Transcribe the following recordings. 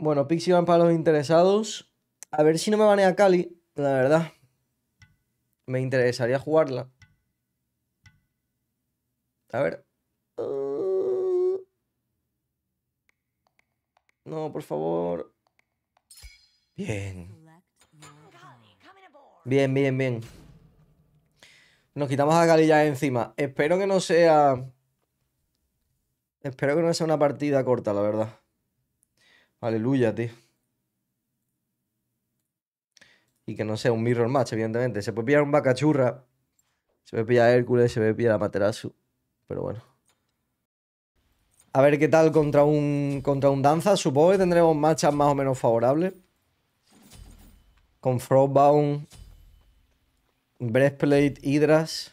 Bueno, Pixie van para los interesados. A ver si no me a Cali, la verdad. Me interesaría jugarla. A ver. No, por favor. Bien. Bien, bien, bien. Nos quitamos a Cali ya encima. Espero que no sea... Espero que no sea una partida corta, la verdad. Aleluya, tío. Y que no sea un mirror match, evidentemente. Se puede pillar un Bacachurra. Se puede pillar Hércules, se puede pillar materasu Pero bueno. A ver qué tal contra un, contra un Danza. Supongo que tendremos marchas más o menos favorables. Con Frostbound, Breastplate, Hydras.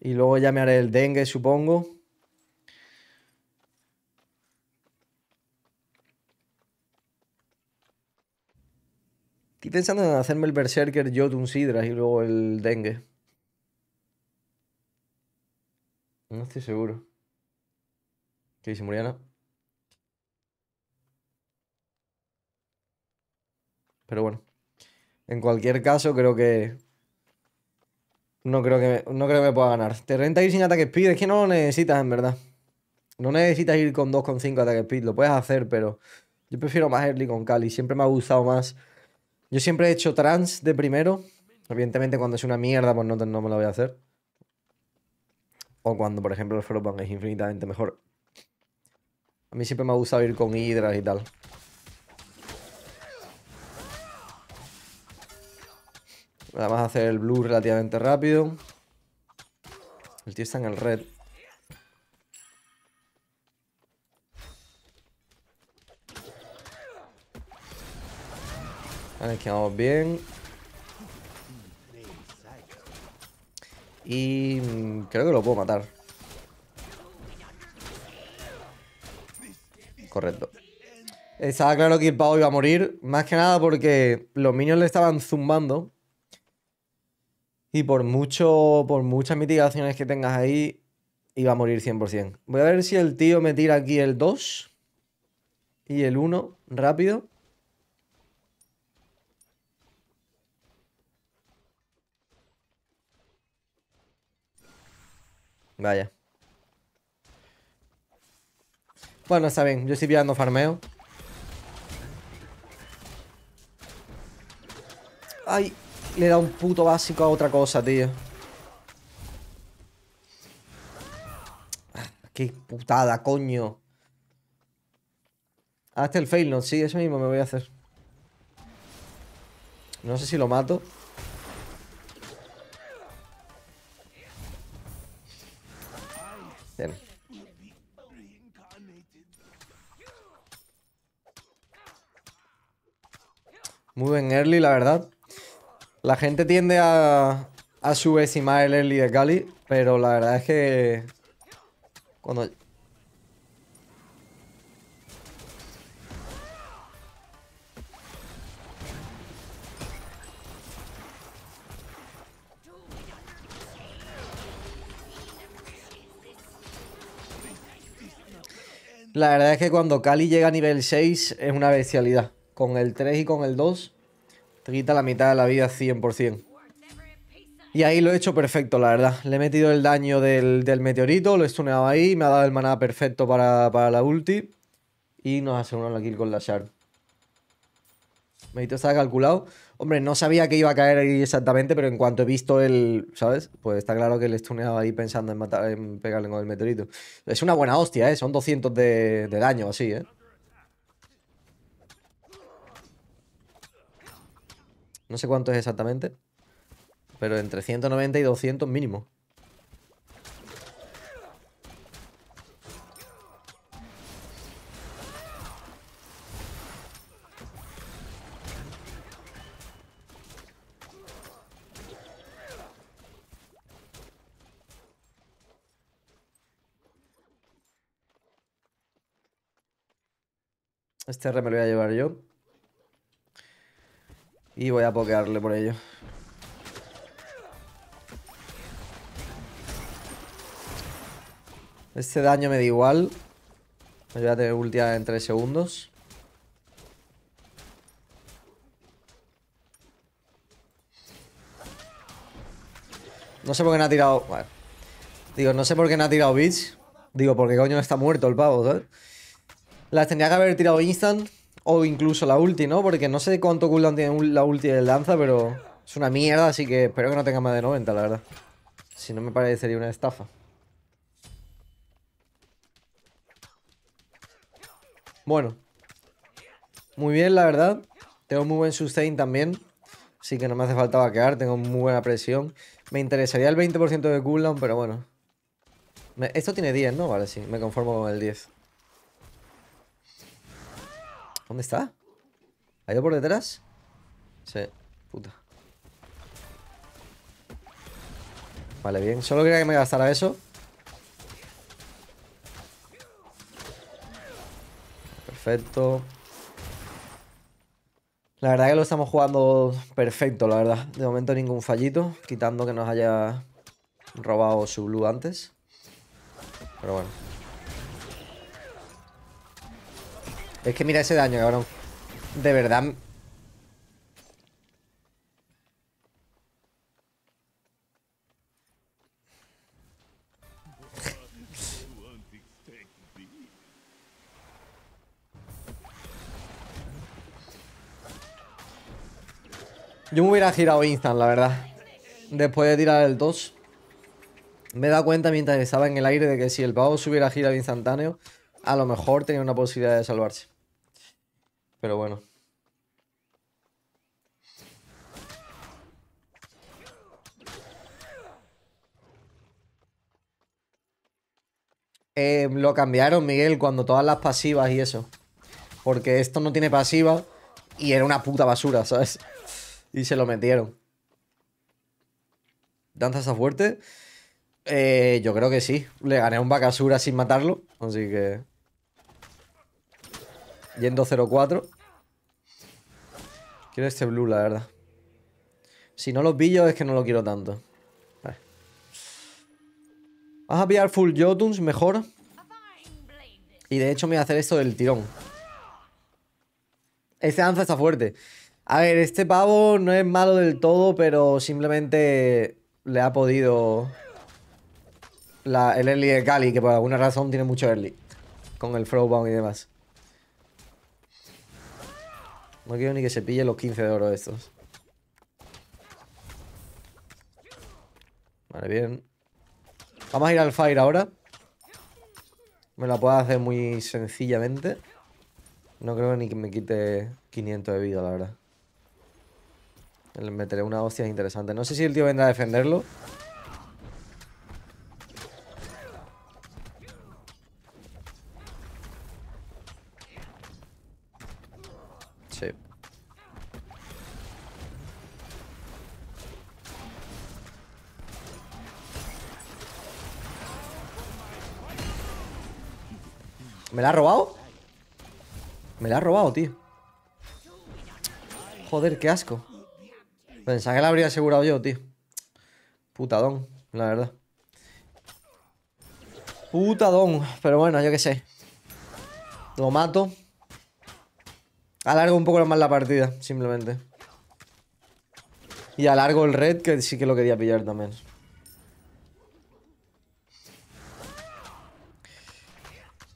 Y luego ya me haré el Dengue, supongo. Estoy pensando en hacerme el Berserker Jotun Sidra y luego el Dengue. No estoy seguro. ¿Qué dice Muriana? Pero bueno. En cualquier caso, creo que. No creo que, no creo que me pueda ganar. Te renta ir sin ataque speed. Es que no lo necesitas, en verdad. No necesitas ir con 2,5 ataque speed. Lo puedes hacer, pero. Yo prefiero más early con Cali. Siempre me ha gustado más yo siempre he hecho trans de primero. Evidentemente, cuando es una mierda, pues no, no me la voy a hacer. O cuando, por ejemplo, el Frostbank es infinitamente mejor. A mí siempre me ha gustado ir con hidras y tal. a hacer el blue relativamente rápido. El tío está en el red. Aniquilamos bien. Y mm, creo que lo puedo matar. Correcto. Estaba claro que el pavo iba a morir. Más que nada porque los minions le estaban zumbando. Y por mucho, por muchas mitigaciones que tengas ahí, iba a morir 100%. Voy a ver si el tío me tira aquí el 2 y el 1 rápido. Vaya. Bueno, está bien. Yo estoy pillando farmeo. Ay, le da un puto básico a otra cosa, tío. Ah, qué putada, coño. es el fail note, sí, eso mismo me voy a hacer. No sé si lo mato. la verdad. La gente tiende a, a subestimar el early de Kali pero la verdad es que... Cuando... La verdad es que cuando Kali llega a nivel 6 es una bestialidad. Con el 3 y con el 2 te quita la mitad de la vida 100%. Y ahí lo he hecho perfecto, la verdad. Le he metido el daño del, meteorito, lo he stuneado ahí, me ha dado el maná perfecto para, la ulti. Y nos asegurado la kill con la shard. Medito está calculado. Hombre, no sabía que iba a caer ahí exactamente, pero en cuanto he visto el... ¿Sabes? Pues está claro que le stuneado ahí pensando en, matar, en pegarle con el meteorito. Es una buena hostia, ¿eh? Son 200 de, de daño así, ¿eh? No sé cuánto es exactamente. Pero entre 190 y 200 mínimo. Este R me lo voy a llevar yo. Y voy a pokearle por ello. Este daño me da igual. Me voy a tener ulti en 3 segundos. No sé por qué no ha tirado... Digo, no sé por qué no ha tirado bitch. Digo, porque coño está muerto el pavo, ¿sabes? Las tendría que haber tirado instant. O incluso la ulti, ¿no? Porque no sé cuánto cooldown tiene la ulti de lanza, pero es una mierda, así que espero que no tenga más de 90, la verdad. Si no me parecería una estafa. Bueno. Muy bien, la verdad. Tengo muy buen sustain también. Así que no me hace falta vaquear. Tengo muy buena presión. Me interesaría el 20% de cooldown, pero bueno. Esto tiene 10, ¿no? Vale, sí. Me conformo con el 10. ¿Dónde está? ¿Ha ido por detrás? Sí, puta. Vale, bien. Solo quería que me gastara eso. Perfecto. La verdad que lo estamos jugando perfecto, la verdad. De momento ningún fallito, quitando que nos haya robado su blue antes. Pero bueno. Es que mira ese daño, cabrón. De verdad... Yo me hubiera girado instant, la verdad. Después de tirar el 2. Me he dado cuenta mientras estaba en el aire de que si el pavo se hubiera girado instantáneo, a lo mejor tenía una posibilidad de salvarse. Pero bueno. Eh, lo cambiaron, Miguel, cuando todas las pasivas y eso. Porque esto no tiene pasiva y era una puta basura, ¿sabes? Y se lo metieron. Danza está fuerte? Eh, yo creo que sí. Le gané un vacasura sin matarlo, así que... Yendo 0-4. Quiero este blue, la verdad. Si no lo pillo es que no lo quiero tanto. Vas a pillar full Jotuns mejor. Y de hecho me voy a hacer esto del tirón. Este Anza está fuerte. A ver, este pavo no es malo del todo, pero simplemente le ha podido... el early de Cali, que por alguna razón tiene mucho early. Con el Throwbound y demás. No quiero ni que se pille los 15 de oro estos. Vale, bien. Vamos a ir al Fire ahora. Me la puedo hacer muy sencillamente. No creo ni que me quite 500 de vida, la verdad. Le meteré una hostia interesante. No sé si el tío vendrá a defenderlo. ¿Me la ha robado? Me la ha robado, tío. Joder, qué asco. Pensaba que la habría asegurado yo, tío. Putadón, la verdad. Putadón. Pero bueno, yo qué sé. Lo mato. Alargo un poco más la partida, simplemente. Y alargo el red, que sí que lo quería pillar también.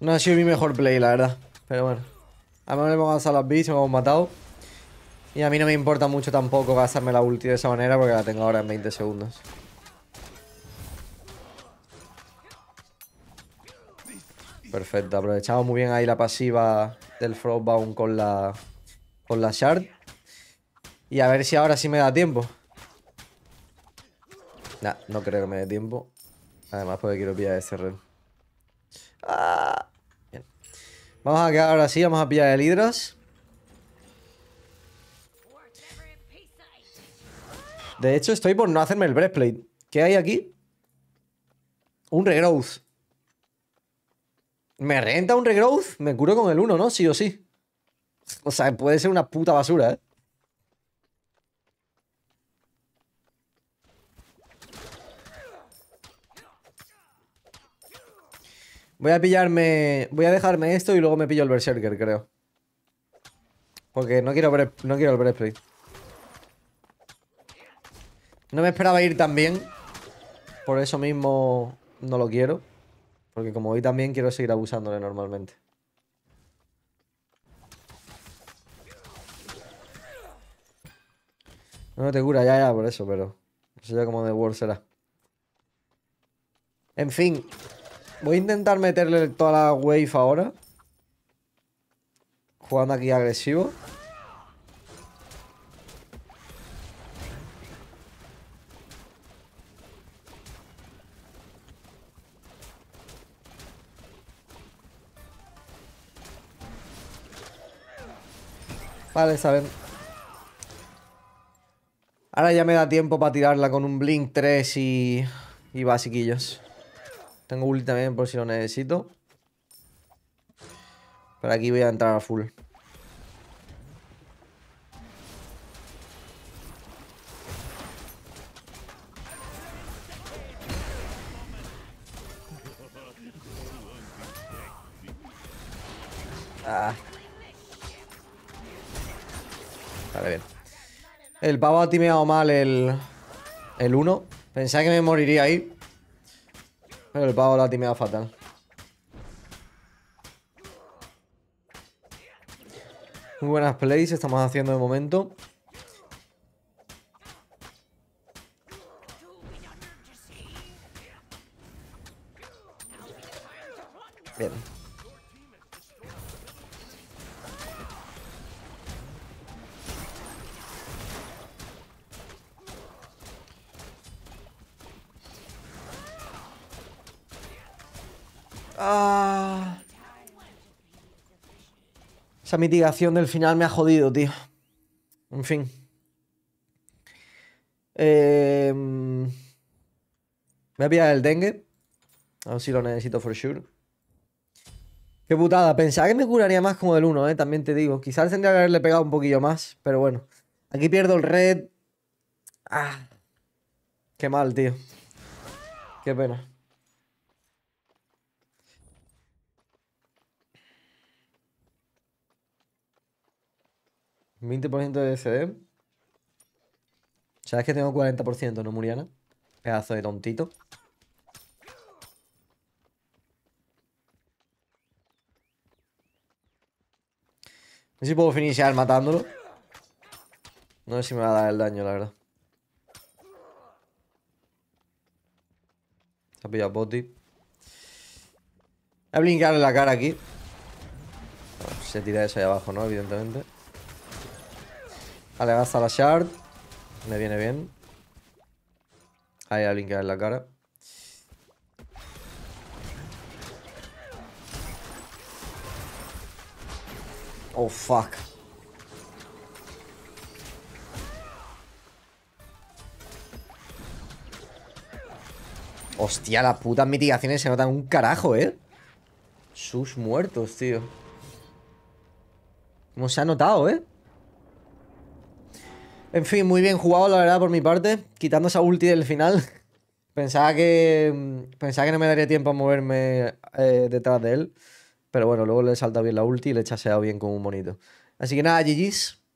No ha sido mi mejor play, la verdad. Pero bueno. A mí me hemos avanzado las bits, me hemos matado. Y a mí no me importa mucho tampoco gastarme la ulti de esa manera porque la tengo ahora en 20 segundos. Perfecto, aprovechamos muy bien ahí la pasiva del Frostbound con la, con la Shard. Y a ver si ahora sí me da tiempo. no, no creo que me dé tiempo. Además porque quiero pillar ese red. Ah, vamos a quedar ahora sí, vamos a pillar el Hydras. De hecho, estoy por no hacerme el breastplate. ¿Qué hay aquí? Un regrowth me renta un regrowth, me curo con el 1, ¿no? Sí o sí. O sea, puede ser una puta basura, ¿eh? Voy a pillarme... Voy a dejarme esto y luego me pillo el Berserker, creo. Porque no quiero, no quiero el Breastplate. No me esperaba ir tan bien. Por eso mismo no lo quiero. Porque como hoy también quiero seguir abusándole normalmente. No, te cura, ya, ya, por eso, pero... Eso ya como de World será. En fin. Voy a intentar meterle toda la wave ahora. Jugando aquí agresivo. Vale, saben. Ahora ya me da tiempo para tirarla con un Blink 3 y, y basiquillos. Tengo ulti también por si lo necesito. Pero aquí voy a entrar a full. Ah. Vale, bien. El pavo ha timeado mal el... El 1. Pensaba que me moriría ahí. Pero el pavo lo ha timeado fatal. Muy buenas plays estamos haciendo de momento. Bien. Esa mitigación del final me ha jodido, tío. En fin. me em, voy a pillar el dengue. A ver si lo necesito for sure. Qué putada. Pensaba que me curaría más como el 1, eh. También te digo. Quizás tendría que haberle pegado un poquillo más. Pero bueno. Aquí pierdo el red. Ah. Qué mal, tío. Qué pena. 20% de CD. ¿Sabes que tengo 40%, no, Muriana? Pedazo de tontito. No sé si puedo iniciar matándolo. No sé si me va a dar el daño, la verdad. Se ha pillado Botti. Voy a en la cara aquí. Se tira eso ahí abajo, ¿no? Evidentemente. Vale, ah, vas la shard. Me viene bien. Ahí alguien que en la cara. Oh, fuck. Hostia, las putas mitigaciones se notan un carajo, ¿eh? Sus muertos, tío. Como se ha notado, eh? En fin, muy bien jugado, la verdad, por mi parte. Quitando esa ulti del final. Pensaba que, mm, pensaba que no me daría tiempo a moverme eh, detrás de él. Pero bueno, luego le salta bien la ulti y le chaseado bien con un monito Así que nada, GG's.